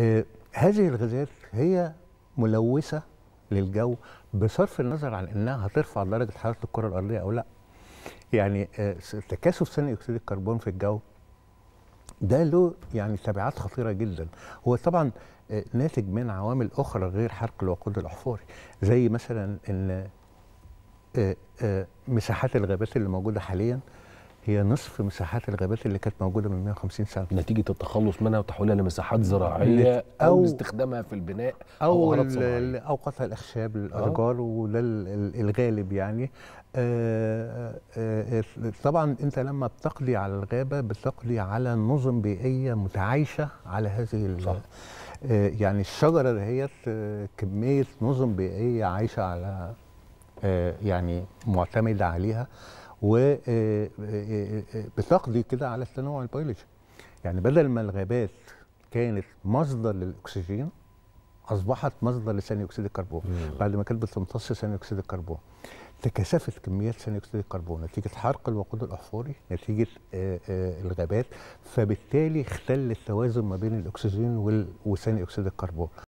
آه، هذه الغازات هي ملوثه للجو بصرف النظر عن انها هترفع درجه حراره الكره الارضيه او لا يعني آه، تكاثف ثاني اكسيد الكربون في الجو ده له يعني تبعات خطيره جدا هو طبعا آه، ناتج من عوامل اخرى غير حرق الوقود الاحفوري زي مثلا ان مساحات الغابات اللي موجوده حاليا هي نصف مساحات الغابات اللي كانت موجوده من 150 سنه نتيجه التخلص منها وتحويلها لمساحات زراعيه او, استخدامها في البناء او او, أو قطع الاخشاب للاشجار أه. وده الغالب يعني آه، آه، طبعا انت لما بتقضي على الغابه بتقضي على نظم بيئيه متعايشه على هذه صح. يعني الشجره دهيت كميه نظم بيئيه عايشه على يعني معتمده عليها وبتقضي آه، آه، آه، كده على التنوع البيولوجي يعني بدل ما الغابات كانت مصدر للاكسجين اصبحت مصدر لثاني اكسيد الكربون مم. بعد ما كانت بتمتص ثاني اكسيد الكربون تكاثفت كميات ثاني اكسيد الكربون نتيجه حرق الوقود الاحفوري نتيجه آآ آآ الغابات فبالتالي اختل التوازن ما بين الاكسجين وثاني اكسيد الكربون